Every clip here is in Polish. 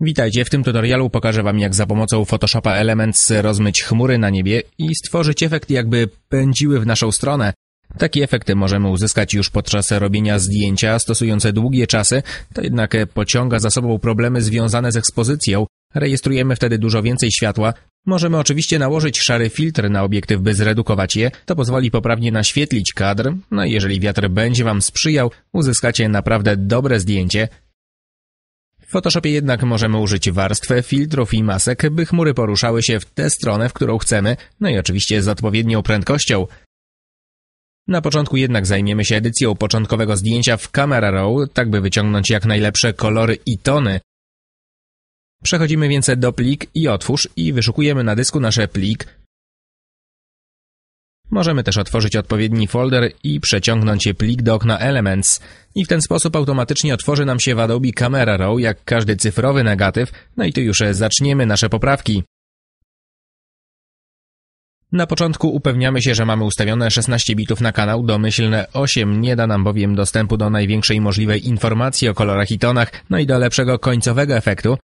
Witajcie, w tym tutorialu pokażę Wam jak za pomocą Photoshopa Elements rozmyć chmury na niebie i stworzyć efekt jakby pędziły w naszą stronę. Takie efekty możemy uzyskać już podczas robienia zdjęcia stosujące długie czasy, to jednak pociąga za sobą problemy związane z ekspozycją, rejestrujemy wtedy dużo więcej światła, możemy oczywiście nałożyć szary filtr na obiektyw, by zredukować je, to pozwoli poprawnie naświetlić kadr, no i jeżeli wiatr będzie Wam sprzyjał, uzyskacie naprawdę dobre zdjęcie, w Photoshopie jednak możemy użyć warstwę, filtrów i masek, by chmury poruszały się w tę stronę, w którą chcemy, no i oczywiście z odpowiednią prędkością. Na początku jednak zajmiemy się edycją początkowego zdjęcia w Camera Raw, tak by wyciągnąć jak najlepsze kolory i tony. Przechodzimy więc do plik i otwórz i wyszukujemy na dysku nasze plik Możemy też otworzyć odpowiedni folder i przeciągnąć je plik do okna Elements i w ten sposób automatycznie otworzy nam się w Adobe Camera Raw jak każdy cyfrowy negatyw, no i tu już zaczniemy nasze poprawki. Na początku upewniamy się, że mamy ustawione 16 bitów na kanał, domyślne 8 nie da nam bowiem dostępu do największej możliwej informacji o kolorach i tonach, no i do lepszego końcowego efektu,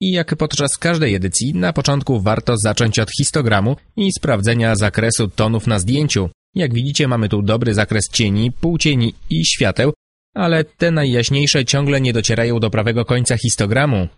i jak podczas każdej edycji, na początku warto zacząć od histogramu i sprawdzenia zakresu tonów na zdjęciu. Jak widzicie mamy tu dobry zakres cieni, półcieni i świateł, ale te najjaśniejsze ciągle nie docierają do prawego końca histogramu.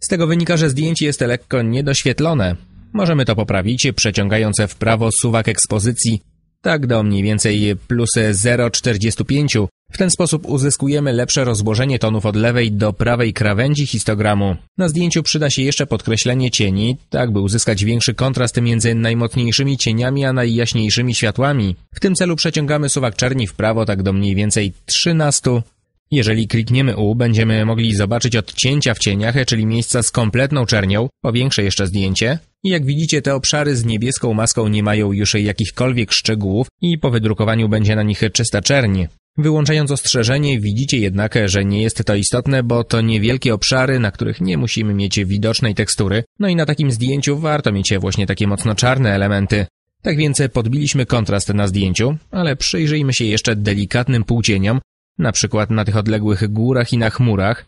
Z tego wynika, że zdjęcie jest lekko niedoświetlone. Możemy to poprawić, przeciągając w prawo suwak ekspozycji, tak do mniej więcej plus 0,45. W ten sposób uzyskujemy lepsze rozłożenie tonów od lewej do prawej krawędzi histogramu. Na zdjęciu przyda się jeszcze podkreślenie cieni, tak by uzyskać większy kontrast między najmocniejszymi cieniami a najjaśniejszymi światłami. W tym celu przeciągamy suwak czerni w prawo tak do mniej więcej 13. Jeżeli klikniemy U, będziemy mogli zobaczyć odcięcia w cieniach, czyli miejsca z kompletną czernią. Powiększę jeszcze zdjęcie. I jak widzicie, te obszary z niebieską maską nie mają już jakichkolwiek szczegółów i po wydrukowaniu będzie na nich czysta czerń. Wyłączając ostrzeżenie, widzicie jednak, że nie jest to istotne, bo to niewielkie obszary, na których nie musimy mieć widocznej tekstury. No i na takim zdjęciu warto mieć właśnie takie mocno czarne elementy. Tak więc podbiliśmy kontrast na zdjęciu, ale przyjrzyjmy się jeszcze delikatnym półcieniom, na przykład na tych odległych górach i na chmurach.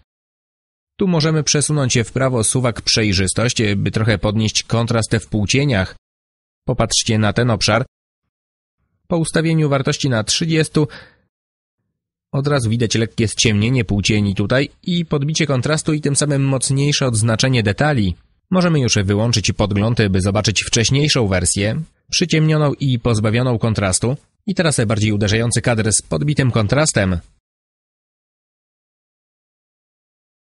Tu możemy przesunąć w prawo suwak przejrzystość, by trochę podnieść kontrast w półcieniach. Popatrzcie na ten obszar. Po ustawieniu wartości na 30 od razu widać lekkie ciemnienie półcieni tutaj i podbicie kontrastu i tym samym mocniejsze odznaczenie detali. Możemy już wyłączyć podgląd, by zobaczyć wcześniejszą wersję, przyciemnioną i pozbawioną kontrastu i teraz bardziej uderzający kadr z podbitym kontrastem.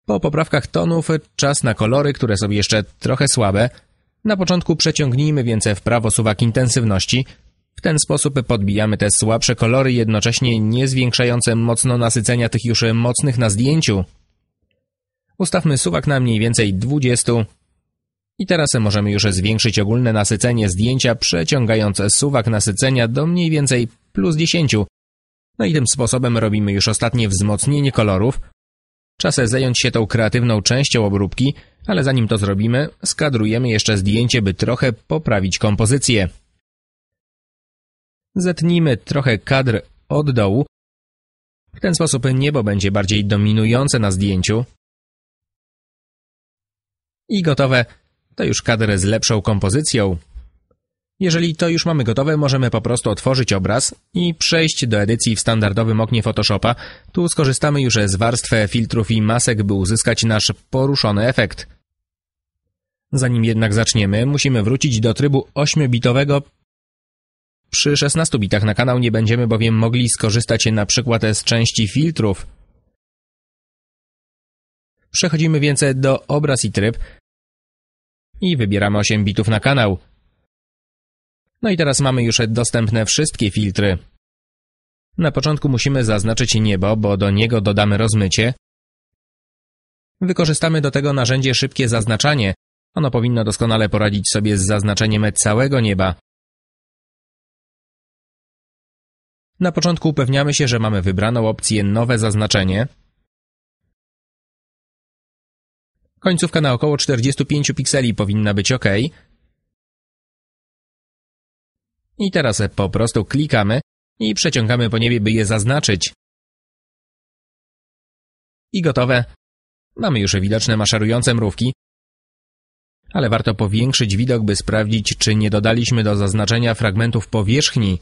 Po poprawkach tonów czas na kolory, które są jeszcze trochę słabe. Na początku przeciągnijmy więc w prawo suwak intensywności, w ten sposób podbijamy te słabsze kolory, jednocześnie nie zwiększające mocno nasycenia tych już mocnych na zdjęciu. Ustawmy suwak na mniej więcej 20. I teraz możemy już zwiększyć ogólne nasycenie zdjęcia, przeciągając suwak nasycenia do mniej więcej plus 10. No i tym sposobem robimy już ostatnie wzmocnienie kolorów. Czas zająć się tą kreatywną częścią obróbki, ale zanim to zrobimy, skadrujemy jeszcze zdjęcie, by trochę poprawić kompozycję. Zetnijmy trochę kadr od dołu. W ten sposób niebo będzie bardziej dominujące na zdjęciu. I gotowe. To już kadr z lepszą kompozycją. Jeżeli to już mamy gotowe, możemy po prostu otworzyć obraz i przejść do edycji w standardowym oknie Photoshopa. Tu skorzystamy już z warstwy filtrów i masek, by uzyskać nasz poruszony efekt. Zanim jednak zaczniemy, musimy wrócić do trybu 8-bitowego przy 16 bitach na kanał nie będziemy bowiem mogli skorzystać na przykład z części filtrów. Przechodzimy więc do obraz i tryb i wybieramy 8 bitów na kanał. No i teraz mamy już dostępne wszystkie filtry. Na początku musimy zaznaczyć niebo, bo do niego dodamy rozmycie. Wykorzystamy do tego narzędzie szybkie zaznaczanie. Ono powinno doskonale poradzić sobie z zaznaczeniem całego nieba. Na początku upewniamy się, że mamy wybraną opcję Nowe zaznaczenie. Końcówka na około 45 pikseli powinna być OK. I teraz po prostu klikamy i przeciągamy po niebie, by je zaznaczyć. I gotowe. Mamy już widoczne maszerujące mrówki, ale warto powiększyć widok, by sprawdzić, czy nie dodaliśmy do zaznaczenia fragmentów powierzchni.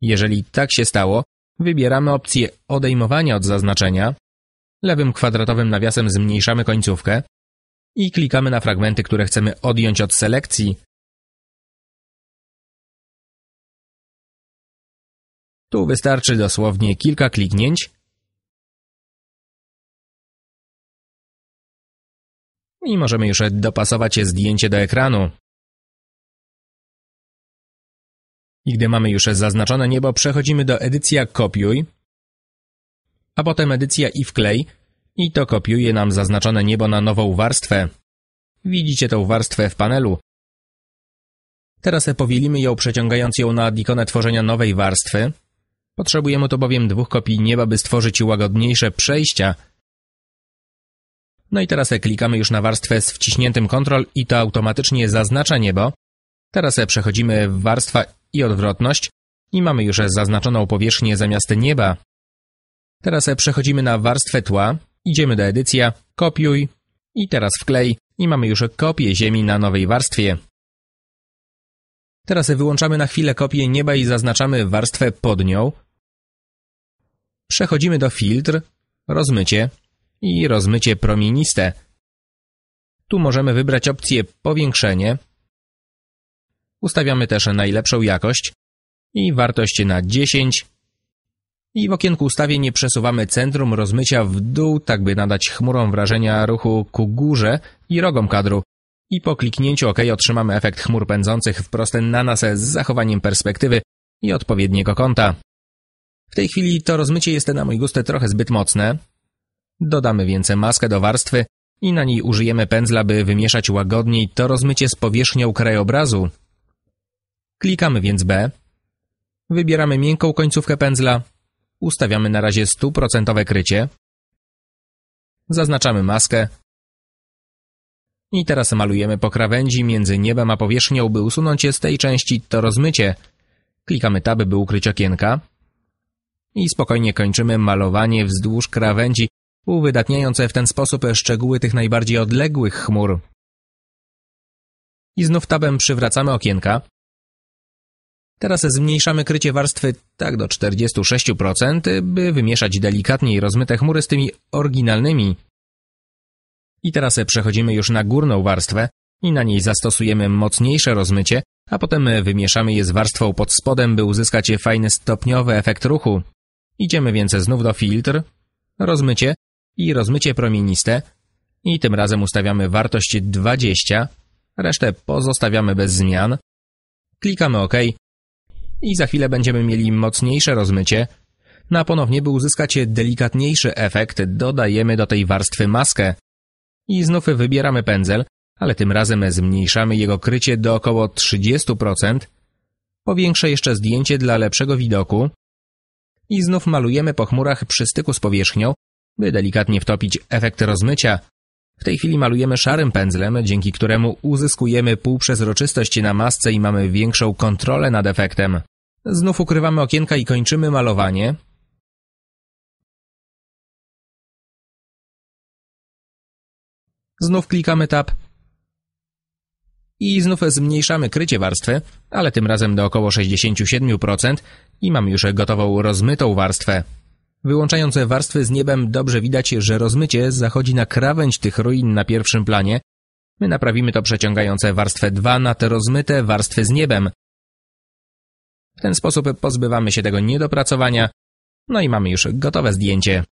Jeżeli tak się stało, wybieramy opcję odejmowania od zaznaczenia, lewym kwadratowym nawiasem zmniejszamy końcówkę i klikamy na fragmenty, które chcemy odjąć od selekcji. Tu wystarczy dosłownie kilka kliknięć i możemy już dopasować zdjęcie do ekranu. I gdy mamy już zaznaczone niebo, przechodzimy do edycja kopiuj, a potem edycja i wklej i to kopiuje nam zaznaczone niebo na nową warstwę. Widzicie tą warstwę w panelu. Teraz powielimy ją przeciągając ją na ikonę tworzenia nowej warstwy. Potrzebujemy tu bowiem dwóch kopii nieba, by stworzyć łagodniejsze przejścia. No i teraz klikamy już na warstwę z wciśniętym Ctrl i to automatycznie zaznacza niebo. Teraz przechodzimy w warstwa i odwrotność i mamy już zaznaczoną powierzchnię zamiast nieba. Teraz przechodzimy na warstwę tła, idziemy do edycja, kopiuj i teraz wklej i mamy już kopię Ziemi na nowej warstwie. Teraz wyłączamy na chwilę kopię nieba i zaznaczamy warstwę pod nią. Przechodzimy do filtr, rozmycie i rozmycie promieniste. Tu możemy wybrać opcję powiększenie, Ustawiamy też najlepszą jakość i wartość na 10. I w okienku ustawień przesuwamy centrum rozmycia w dół, tak by nadać chmurom wrażenia ruchu ku górze i rogom kadru. I po kliknięciu OK otrzymamy efekt chmur pędzących wprost na nas z zachowaniem perspektywy i odpowiedniego kąta. W tej chwili to rozmycie jest na mój gust trochę zbyt mocne. Dodamy więc maskę do warstwy i na niej użyjemy pędzla, by wymieszać łagodniej to rozmycie z powierzchnią krajobrazu, Klikamy więc B. Wybieramy miękką końcówkę pędzla. Ustawiamy na razie 100% krycie. Zaznaczamy maskę. I teraz malujemy po krawędzi między niebem a powierzchnią, by usunąć je z tej części to rozmycie. Klikamy Tab, by ukryć okienka. I spokojnie kończymy malowanie wzdłuż krawędzi, uwydatniające w ten sposób szczegóły tych najbardziej odległych chmur. I znów tabem przywracamy okienka. Teraz zmniejszamy krycie warstwy tak do 46%, by wymieszać delikatniej rozmyte chmury z tymi oryginalnymi. I teraz przechodzimy już na górną warstwę i na niej zastosujemy mocniejsze rozmycie, a potem wymieszamy je z warstwą pod spodem, by uzyskać fajny stopniowy efekt ruchu. Idziemy więc znów do filtr, rozmycie i rozmycie promieniste i tym razem ustawiamy wartość 20, resztę pozostawiamy bez zmian. Klikamy OK i za chwilę będziemy mieli mocniejsze rozmycie. Na ponownie, by uzyskać delikatniejszy efekt, dodajemy do tej warstwy maskę. I znów wybieramy pędzel, ale tym razem zmniejszamy jego krycie do około 30%. Powiększę jeszcze zdjęcie dla lepszego widoku. I znów malujemy po chmurach przy styku z powierzchnią, by delikatnie wtopić efekt rozmycia. W tej chwili malujemy szarym pędzlem, dzięki któremu uzyskujemy półprzezroczystość na masce i mamy większą kontrolę nad efektem. Znów ukrywamy okienka i kończymy malowanie. Znów klikamy tab i znów zmniejszamy krycie warstwy, ale tym razem do około 67% i mamy już gotową rozmytą warstwę. Wyłączając warstwy z niebem dobrze widać, że rozmycie zachodzi na krawędź tych ruin na pierwszym planie. My naprawimy to przeciągające warstwę 2 na te rozmyte warstwy z niebem. W ten sposób pozbywamy się tego niedopracowania, no i mamy już gotowe zdjęcie.